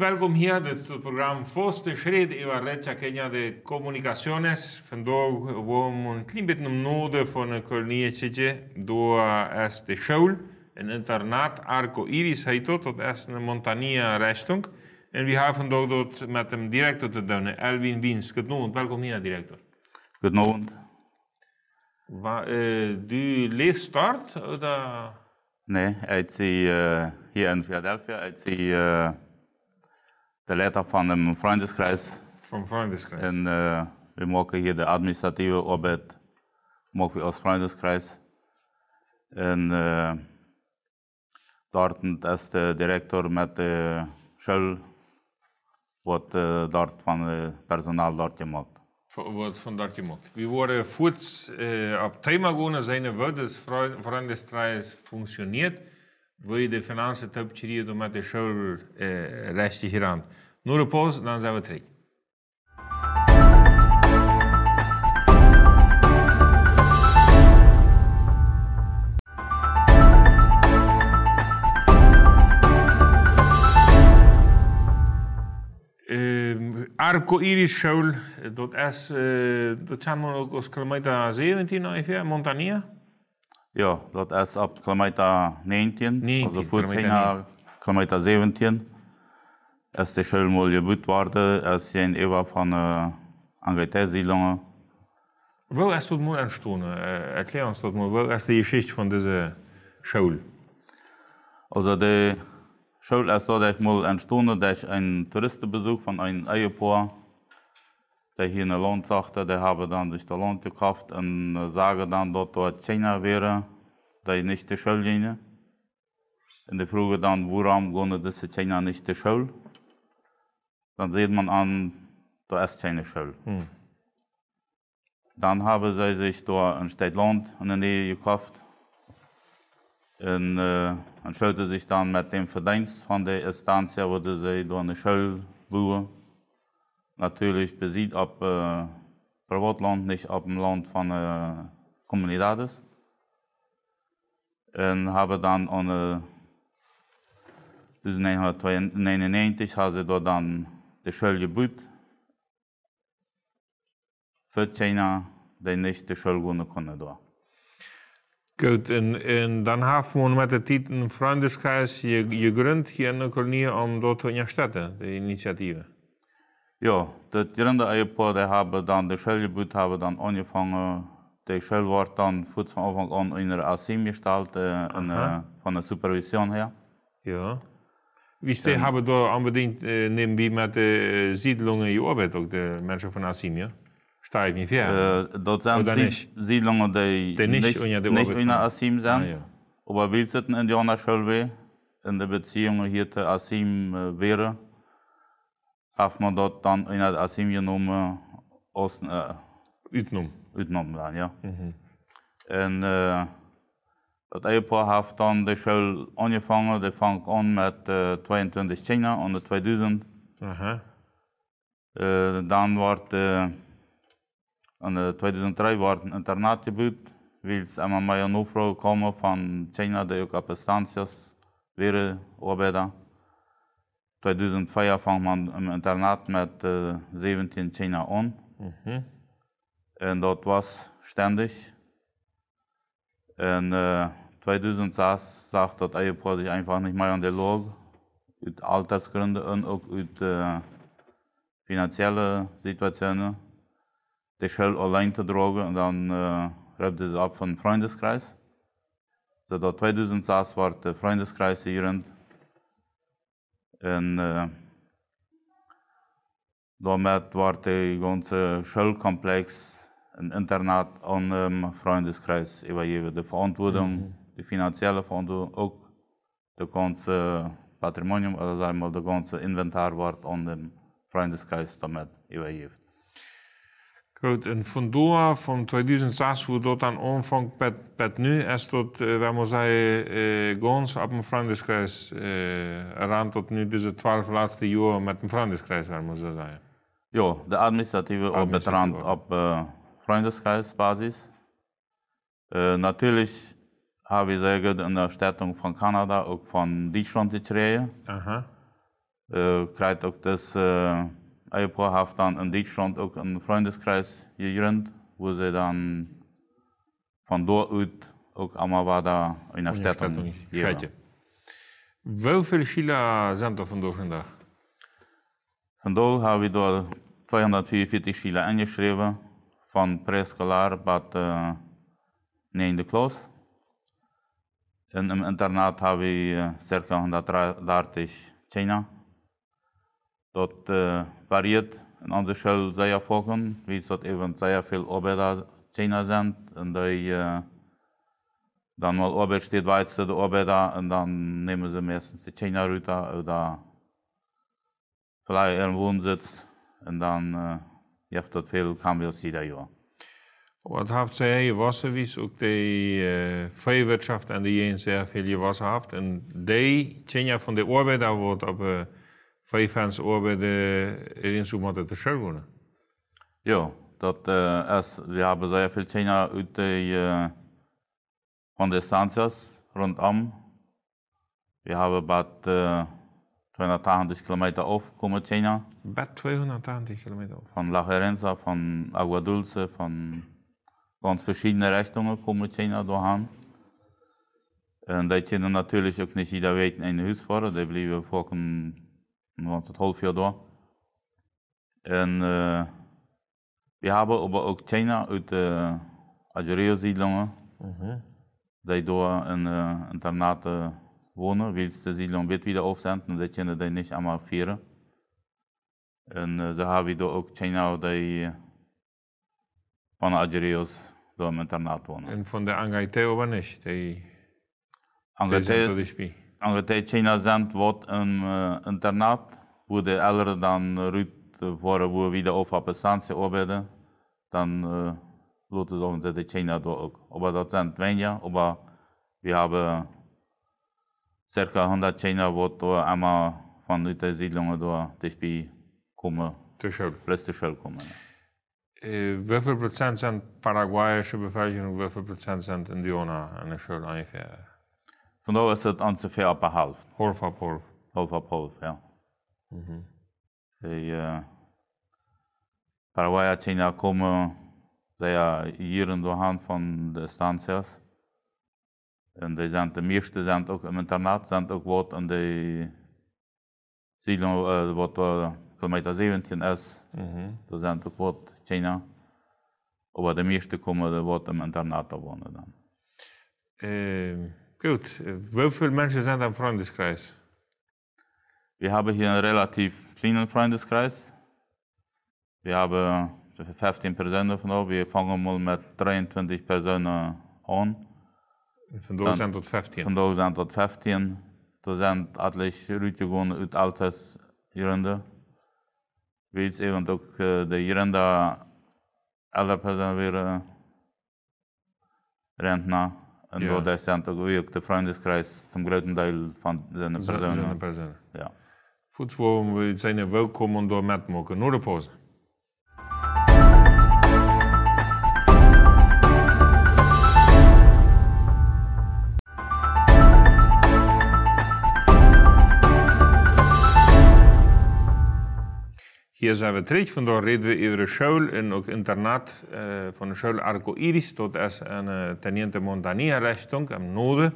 välkommen hier till program Schritt. skritt i Varrecha Kenya de kommunikationes. För då var bisschen klimbet num node från Kolniecice då este Schule, ein internat Arco Iris heitot, tot est en montania restung. En vi har van dag dot dem Direktor zu tun, Elvin Wins. Good noon, welkom hier Direktor. Good noon. Wa, äh, du lebst dort oder? Nee, als sie äh, hier in Philadelphia, als sie äh de leiter van een vriendenkreis. Van vriendenkreis. Äh, en uh, we maken hier de administratieve arbeid maken we Freundeskreis. vriendenkreis. En äh, dort daar is de directeur met de äh, school wordt uh, daar van het personeel daar gemaakt. Wordt van daar gemaakt. We also worden voets uh, op thema gewonnen zijn, wat het vriendenkreis functioneert. vëj dhe finanse të pëqirje të më të shërë e reshti hirantë. Nërë posë, në nëzëve të Arko iri shëll, do të esë, do të qanë më në kësë kërmajta azejë, në ti e fja, Montania? Ja, dort is ab kilometer 19, 19 also 14 kilometer 17. Es äh, äh, also die Schule gebut gebaut ass je en iwwer von äh, Engatésilunge. Wo ass wat mo entstone erklären dat mo wo ass de Geschicht van dese Schoul. Also de Schoul ass datich moll entstone, déich en Touristebesuch van ein Eierpoer, déi hi en Landsachter, déi habe dann sich der Lohn gekauft en äh, sage dann dat dort China wäre dat je niet te school ging. En hm. eh, die vroegen dan, waarom gaan diese Kinder nicht die Schule? Dann sieht man an, da ist keine Schule. Hm. Dann haben sie sich da ein Städtland in der Nähe gekauft und äh, entschuldigte sich dann mit dem Verdienst von der Instanz, wo sie da eine Schule bauen. Natürlich besiegt auf äh, eh, Privatland, nicht auf dem Land von der äh, Kommunität ist. Ähm, habe dann ohne 1999 habe ich dann die Schule gebaut. 14 Jahre, die nächste die Schule gehen konnte. Gut, und, en dan hebben we met de tijd een vriendenschap gegrond hier in der kolonie om dat te ondersteunen, äh, die Initiative. Ja, das gründe-Ehepaar, die hebben dan de Schule gebaut, haben dann angefangen, die Schule war dann von Anfang an in der ASIM gestellt, äh, von der Supervision her. Ja. Wie ihr, ähm, haben da unbedingt äh, nebenbei mit den äh, Siedlungen gearbeitet, die Menschen von ASIM, ja? Steigt nicht fair. Äh, dort sind Sied Siedlungen, die, die nicht, nicht, nicht in der ASIM sind. Ah, ja. Aber wir sitzen in der Schule, in der Beziehung hier zu ASIM äh, wäre, hat man dort dann in der ASIM genommen, aus, äh, met gedaan, ja. Mm -hmm. En uh, dat ehepaar heeft dan de school aangevangen. De vangt on met uh, eh, 22 China the 2000. Uh, dan wordt eh, in 2003 wordt een internaat gebouwd. Wils en mij een komen van China de ook op stanties 2004 2005 vangt man een internaat met 17 China on. Mhm. En dat was ständig. Eh, und äh, saß, sagt das Ehepaar sich einfach nicht mehr an der Lob. Aus Altersgründen und auch aus äh, eh, finanziellen Situationen. Die Schuld allein zu drogen und dann äh, eh, reibt es ab vom Freundeskreis. So, 2000 saß, war der Freundeskreis hier und äh, damit war der ganze Schulkomplex ein internat an ähm, Freundeskreis übergeben. je de mhm. de financiële verantwoording, ook de ganse eh, Patrimonium, also eh, einmal de ganze Inventar wordt an de ehm, Freundeskreis damit übergeben. Goed, en fondua van 2006 wordt tot aan omvang pet, pet nu, is tot, uh, eh, wij moeten zeggen, uh, gans op een vriendenskreis. Uh, eraan tot nu, deze dus twaalf laatste jaren met een vriendenskreis, wij moeten zeggen. Ja, de administratieve, administratieve op het rand op... Uh, Freundeskreisbasis. Äh, natürlich habe ich sehr gut in der Städtung von Kanada und von Deutschland die Träge. Aha. Äh, auch das äh, Ehepaar hat dann in Deutschland auch einen Freundeskreis gegründet, wo sie dann von dort aus auch einmal weiter in der Städtung Wie viele Schüler sind da von dort da? Von dort habe ich dort 244 Schüler eingeschrieben von preschoolar, but uh, in the close. In, Im Internat habe ich äh, ca. 130 China. Dort äh, uh, variiert in unserer Schule sehr vorkommen, wie es dort eben sehr viele Arbeiter China sind. Und die, äh, uh, dann mal Arbeit steht weit zu den Arbeiter und dann nehmen sie meistens die China rüber oder vielleicht ihren Wohnsitz und dann uh, Jeft dat veel kan wil si da jo. Wat haft se je wassevis ook de øh, veewirtschaft en de jeen zeer veel je was haft. En de tjenja van de arbeid daar wordt op veefans arbeid erin zo moet het er Ja, dat is, we hebben zeer veel tjenja uit de van de stances rondom. We hebben wat 280 kilometer af, komen China. 280 Kilometer af. Von La Herenza, van Agua Dulce, van ganz verschiedene richtingen Komocenia doorheen. En dat je natuurlijk ook niet ieder weet in huis voor, die blijven voor een het half jaar door. En eh, we hebben aber ook China eh, uit de Algeria-siedlingen, mhm. die door een uh, wohne, willste Siedlung wird wieder aufstanden, zecene da nicht einmal am afiră. În zahavi do okcenau da i on agerios im internat wohne. În fond de angaitei obănești, te-i... Angaitei, angaitei cina zent vot în internat, wo die aller dann rüt vor wo wieder auf a pesanse obede, dann äh, lotte sollen de cina do ok. Aber das sind weniger, aber wir haben cerca 150 voturi am einmal von doua, deci pe cum Plötzlicher kommen. kommen. Wie viel Prozent sind paraguayische Bevölkerung, wie viel Prozent sind Indianer in der Schule ungefähr? Von da ist es ungefähr ab halb. Half ab half. Half ab half, ja. Mhm. Die äh, Paraguayer sind kommen, sehr hier in der Hand von den Stanzias. En die zijn, de meeste zijn ook im internaat, zijn ook wat in de Siedlung, uh, eh, wat uh, kilometer 17 is. Mm -hmm. Dat zijn ook wat China. Aber de meeste komen wat im internaat wonen dan. Uh, ehm, gut, hoeveel mensen zijn am Freundeskreis? Wir haben hier einen relativ kleinen Freundeskreis. Wir haben 15 Personen von da. Wir fangen mal mit 23 Personen an. Van tot 15. Von 2000 tot 15. Da sind atlich Rütigun uit altes Jürende. Wils eben ook eh, der Jürende alle Personen wäre eh, Rentner. Und ja. de sind auch wirklich der Freundeskreis zum größten Teil von seinen Personen. Seine Personen. Ja. Voetbal wil zijn welkom om door met mogen. pauze. Hier zijn we terug. Vandaag reden we over school en ook internaat uh, van de school Arco Iris tot als een eh, Teniente Montania richting am Norden.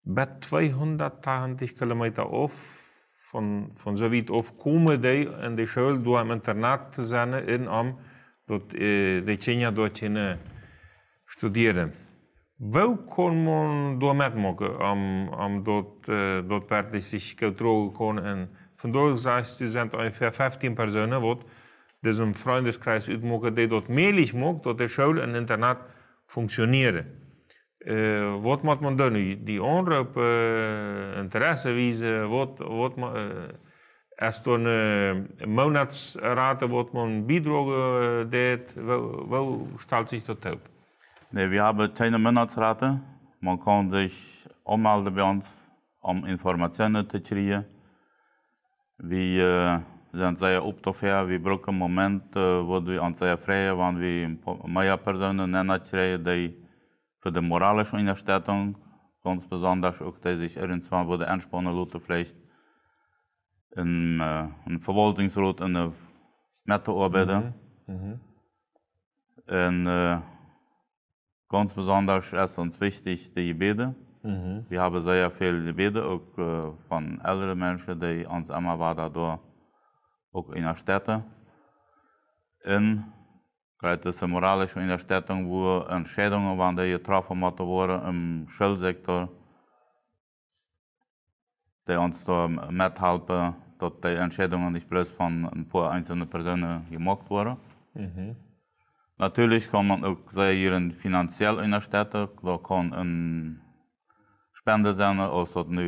Bij 280 kilometer af, van, van zo weit af komen die in de school door een internaat te zijn eh, in am dat uh, de kinderen dat kunnen studeren. Wo kann man da mitmachen, um, um dort, äh, dort wirklich sich getragen kann von Vandoor die sind ungefähr 15 personen die diesen Freundeskreis vriendenkreis die dort mogelijk machen, dass die Schule en internaat functioneren. Uh, äh, wat moet man doen Die onroep uh, äh, interesse wijzen, wat, wat uh, äh, als toen uh, monatsraten wat man bidragen deed, hoe stelt zich dat op? Nee, wir haben keine Monatsrate. Man kann sich anmelden bei uns, um Informationen zu kriegen. Äh, wir sind Vi anser oppdaterer, vi bruker moment wo wir vi anser Freie, wenn wir Maya-Personen nennen, die für die moralische Unterstützung, ganz besonders auch, die sich irgendwann wo die entspannen Leute vielleicht in äh, Verwaltungsrat in der Mitte arbeiten. Mhm. Mhm. Und äh, ganz besonders ist uns wichtig die Gebete. Mm-hmm. Vi hebben zeer veel bidden, ook uh, van die uns immer waren door, in der steden. En krijgt het een moralische ondersteuning, waar entscheidingen waren die getroffen wurden im Schulsektor, die uns da mithalten, dass die Entscheidungen nicht bloß von ein paar einzelnen Personen gemacht wurden. mm Natürlich kann man auch sehr finanziell in der Städte, da kann ein Bandeserne, also nu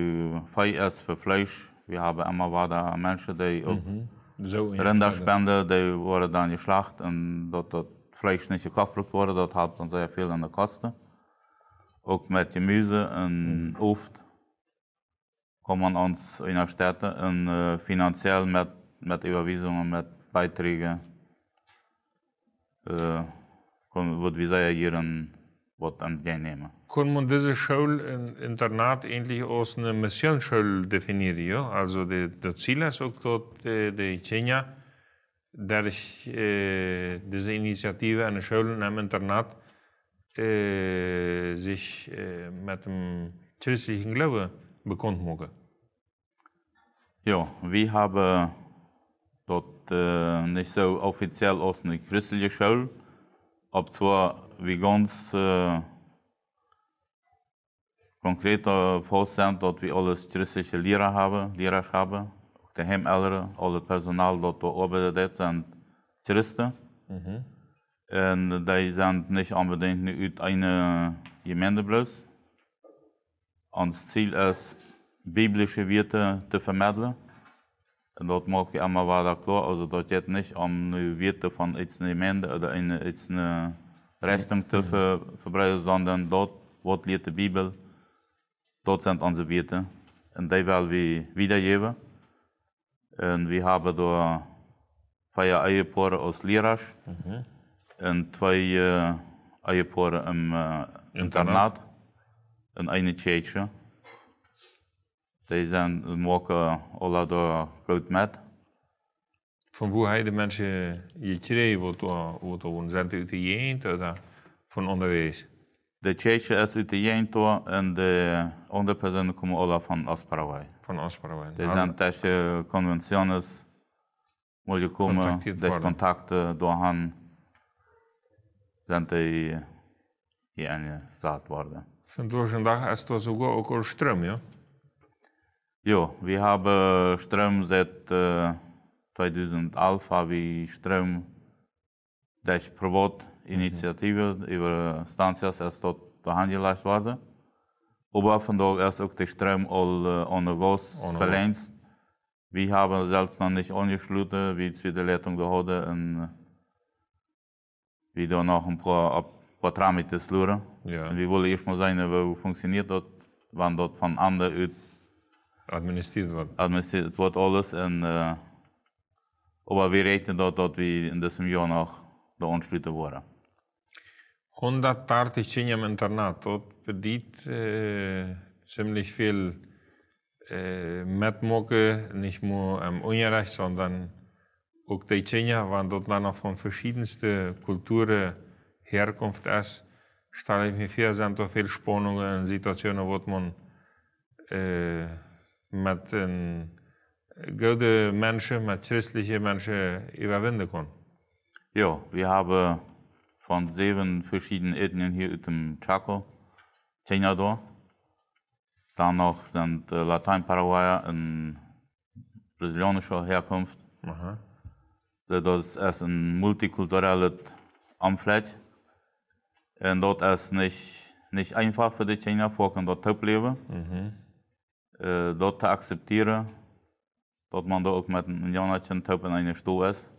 VS für Fleisch. Wir haben immer wieder Menschen, die auch mhm. so Rinder spenden, die wurden dann geschlacht und dort das Fleisch nicht gekauft wurde. Dort hat dann sehr viel an der Kosten. Auch mit Gemüse und mhm. Oft kommen man uns in der Städte und, äh, finanziell mit, mit Überweisungen, mit Beiträgen, äh, wird wie sehr ihren wordt aan het deelnemen. Kun man deze school, in, internaat, eigenlijk als een missionschool definiëren? Ja? Also, de, de ziel is ook dat de, de Kenia, dadurch äh, diese Initiative an Schulen am Internat äh, sich äh, mit dem christlichen Glauben bekannt machen. Ja, wir haben dort äh, nicht so offiziell aus einer christlichen Schule, obzwar vi ganz äh, konkret fast sind, dass wir alle christliche Lehrer haben, Lehrer haben, auch die Heimeltern, alle Personal, das da arbeitet, sind Christen. Mhm. Und die sind nicht unbedingt nur eine Gemeinde bloß. Unser Ziel ist, biblische Werte zu vermitteln. dat maakt je allemaal wel klaar. Also, dat je het niet om nu weten van iets eh, in minder eh, of in iets in eh, resting te ver sondern dat wat leert de Bijbel, dat zijn onze Werte. En die willen we wiedergeven. En we hebben door vier eierporen als leraars mhm. en twee uh, im uh, internaat. internaat en een tjeetje zijn mogen alle door goed met. Van hoe hij de mensen je twee wat wat on zijn uit de jeent uh, van onderwijs. De cheche is uit de jeent en de onderpersonen komen alle van Asparaway. Van Asparaway. Er zijn tegen conventies moet komen, des contacten door hen zijn die hier zat worden. dag is het ook al stroom, ja? Ja, wir haben Strom seit äh, 2011 habe ich Strom das Privatinitiative mhm. über Stanzias erst dort behandelt worden. Aber von dort erst auch der Strom all, äh, ohne Gas verlängert. Wir haben selbst noch nicht angeschlossen, wie es wieder Leitung da hatte und wieder noch ein paar, ein paar Tramite Ja. Und wir wollen erstmal sehen, wie funktioniert das, wenn dort von anderen administriert wird. Administriert wird alles. En, uh, äh, maar we rekenen dat, dat we in dit jaar nog de ontsluiten worden. 130 Kinder im Internat, dort bedient äh, ziemlich viel äh, Mitmucke, nicht nur im Unrecht, sondern auch die Kinder, weil dort man auch von verschiedensten Kulturen Herkunft ist, stelle ich mir vor, sind da viele Spannungen und Situationen, wo man äh, mit den äh, guten Menschen, mit christlichen Menschen überwinden können. Ja, wir haben von sieben verschiedenen Ethnien hier in Chaco, Tenador. Dann noch sind äh, Lateinparaguayer in brasilianischer Herkunft. Aha. Das ist ein multikulturelles Umfeld. Und dort ist nicht nicht einfach für die China, vor dort zu leben. Mhm dort zu akzeptieren, dass man da auch mit einem Jonathan Töp in einer Stuhl ist.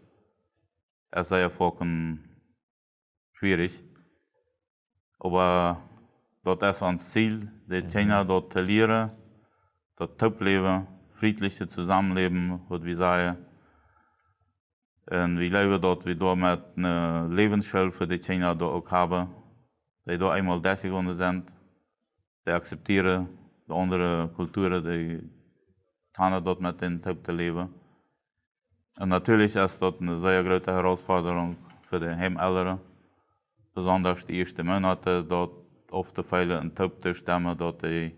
Es sei ja vollkommen schwierig. Aber dort ist ans Ziel, die China dort zu lernen, dort Töp leben, friedliche Zusammenleben, wie wir sagen. Und wir leben dort, wir dort mit einer Lebenshilfe, die China dort auch haben. Die dort einmal 30 Sekunden sind, die akzeptieren, die andere Kulturen, die kann dort mit den Typ leben. Und natürlich ist das eine sehr große Herausforderung für die Heimeltern, besonders die ersten Monate dort oft die Fälle in Typ zu stemmen, dort die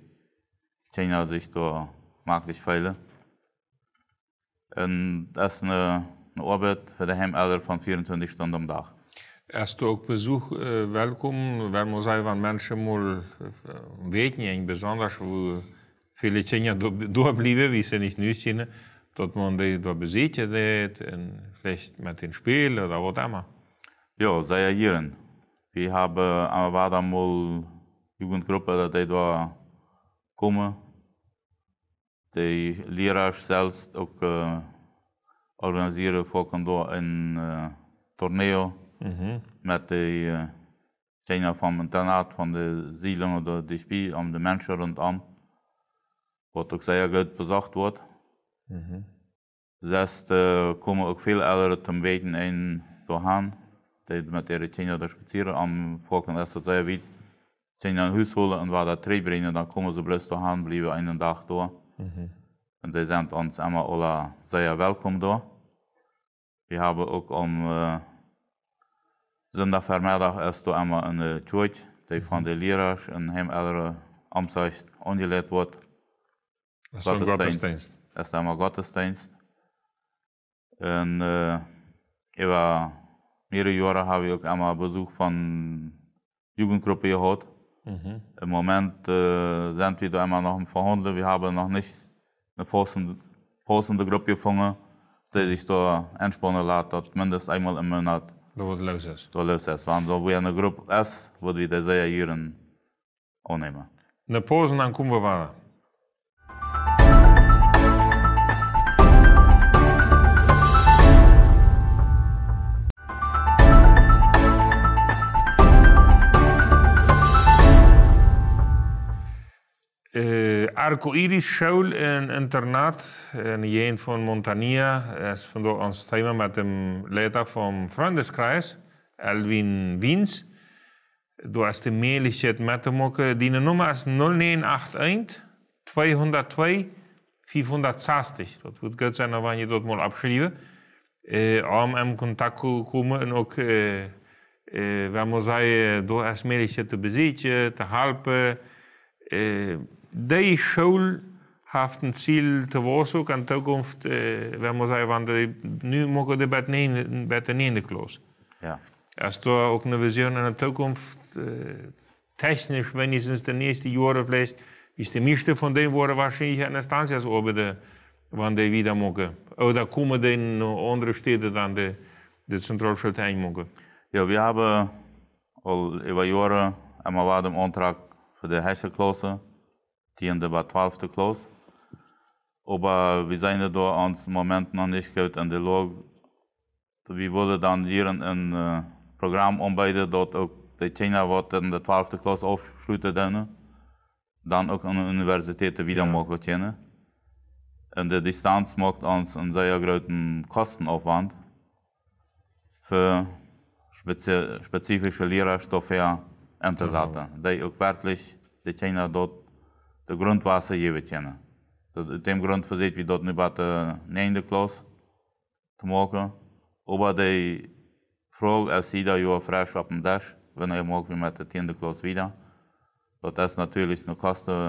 Kinder sich da maglich feilen. Und das ist eine, eine Arbeit für die Heimeltern von 24 Stunden am Tag. Erst ook bezoek uh, äh, welkom. Wel moet zijn van mensen moet äh, weten, en bijzonder hoe viele Dinge durchbleiben, wie sie nicht nüchtern, ne? dass man die da besichert, vielleicht mit den Spiel oder was immer. Ja, sehr jeren. Wir haben äh, am da mal Jugendgruppe, die da kommen. Die Lehrer selbst auch äh, organisieren, vor in äh, Torneo. Mm -hmm. Met de eh, zijn van een tenaat van de zielen of de, de spie om de mensen rondom. Wat ook zeer goed bezocht wordt. Mm -hmm. Zes uh, komen ook veel ouderen te Die mit ihren tien daar spazieren am volken als dat sehr weet. Wenn sie huishouden en waar dat drie brengen, dan komen ze bloos doorgaan, blijven een dag door. Mm -hmm. En die zijn ons allemaal alle zeer welkom door. We hebben ook om... Uh, sind Fermeda es tu ema în ciuci, te fande lira și în hem elre am să ist unde let vot. Gottesdienst. Es ema Gottesdienst. În äh, eva mehrere Jahre habe ich auch einmal Besuch von Jugendgruppe gehabt. Mhm. Im Moment äh, sind wir da immer noch im Verhandeln. Wir haben noch nicht eine passende, Gruppe gefunden, die sich da entspannen lässt, mindestens einmal im Monat. Dovolil se. Dovolil se, vam dobuja na grup S, vodite za онема. Не ima. Ne poznam kumovana. Uh, Arco Iris School in Internat in Jeen von Montania. ist von uns Thema mit dem Leiter vom Freundeskreis, Elvin eh, eh, Wiens. Du hast die Möglichkeit mitzumachen. Deine eh, Nummer ist 0981 202 560. Das wird gut sein, wenn ich dort mal abschreibe. Äh, um in Kontakt zu kommen und auch, äh, äh, wenn man sagt, du hast die Möglichkeit zu besiegen, zu helfen ein Ziel de șoul haftențil tăvosu ca întăgunft vemozai van de nu mocă de betnien de klos. Ja. Hast du auch eine Vision in der Zukunft, äh, technisch wenigstens den nächsten Jahren vielleicht, ist die meiste von denen wurde wahrscheinlich Anastasias oben, wenn die wieder mogen. Oder kommen die in andere Städte dann die, die Zentralstadt einmogen? Ja, wir haben all über Jahre einmal einen Antrag für die Hessische Klasse die in der 12. Klasse. Aber wir sind da im Moment noch nicht gut in der Lage. Wir wollen dann hier ein Programm umbeiden, dort auch die Kinder, die in der 12. Klasse aufschlüten können, dann auch an der Universität wieder ja. machen können. Und die Distanz macht uns einen sehr großen Kostenaufwand für spezifische Lehrerstoffe, Entsatzate, ja. die auch wörtlich die Kinder dort të grund pasë jeve qena. Të tem grund fëzit wir do të në batë nejnë dhe klosë, të mokë, u ba dhe i frogë asida ju afresh apë mdash, vë në e mokë për me të tjenë dhe klosë vida, do të esë natyrisht në kastë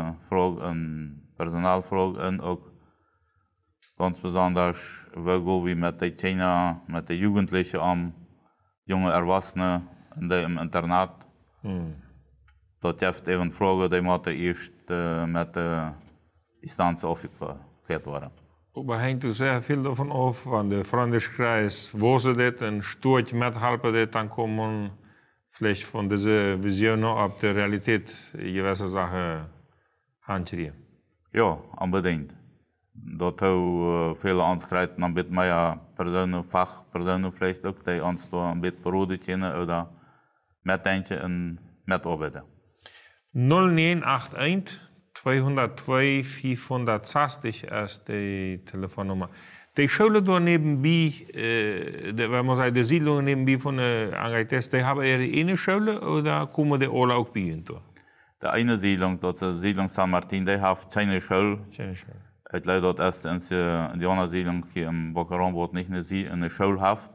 ganz besonders wirgo wir mit den Kindern, mit den Jugendlichen am junge Erwachsene in dem Internat. Mm. Dat heeft even vragen die moeten eerst eh, met de uh, instantie afgeklaard worden. Ook bij hen toen veel van af, want de Franderskreis woonde dit en stoort met helpen dit, dan komen vielleicht van deze visie nog op de realiteit gewisse zaken handelen. Ja, onbedingt. Dat hou eh, veel aanschrijft, dan bid mij ja, persoonlijk vak, persoonlijk vlees ook, die ons toch een beetje beroerd zijn, of eh, dat met eentje en met opbidden. 0981 202 460 ist die Telefonnummer. Die Schule da nebenbei, äh, wenn man sagt, die Siedlung nebenbei von der äh, Angaites, die haben ihre eine Schule oder kommen die alle auch bei Ihnen? Die eine Siedlung, das ist die Siedlung San Martin, die hat keine Schule. Keine Schule. Ich leider dort erst äh, in die andere Siedlung hier im Bockeron, wo nicht eine, eine Schule hat.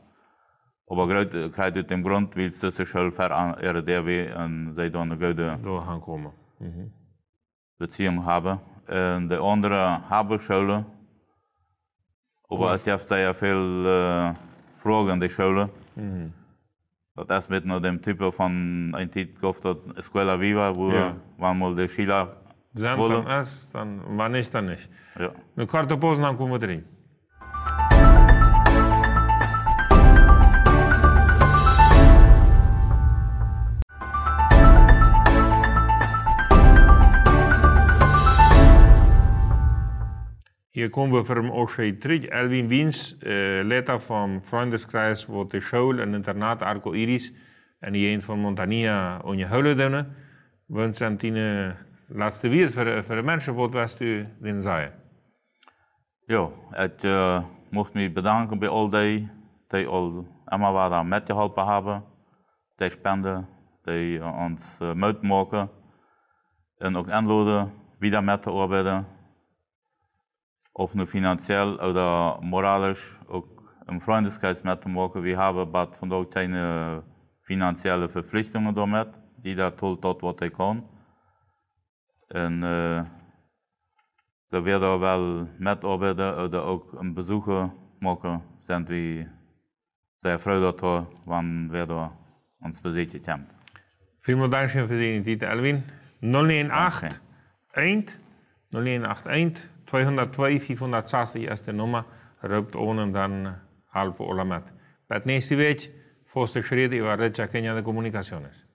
Aber gerade aus dem Grund vil es schëll ver an Äre DW an sei an gëde do hankome. Beziehung mhm. habe. die andere habe schëlle Ober et jaft sei ja veel Fragen de schëlle. Mhm. Das ist mit no dem Type van en Titel, gouft dat Escuela viva wo ja. die Schüler. Schiller. Sam, dann, dann, wann nicht, dann nicht. Ja. Eine Pause, dann kommen wir drin. Hier komen we voor een Elvin Wins, Elwin Wiens, uh, lid van Vriendenskreis, wordt de school en internaat Arco Iris. En die een van Montania on je huilen Want aan die laatste woord voor, de mensen wat was u dan zei. Ja, ik uh, mocht me bedanken bij al die die al allemaal waren metgeholpen hebben. Die spenden, die eh, ons uh, maken. En ook aanloden, wie daar met te arbeiten of nu finanziell oder eh, moralisch, auch im Freundeskreis mit dem Walker. Wir haben aber von eh, financiële verplichtingen finanzielle Verpflichtungen die Jeder tot tot wat er kan En uh, eh, daar we wel met arbeiden, er ook een bezoeken maken, zijn we sehr froh darüber, wann wir da uns besichtigt haben. Vielen Dank für die Alwin. 018 1 0181 212, 460 este rupt röbt din dann olamat. Olamet. Bei nächste fost Foster Schritt über Recha Kenia de Comunicaciones.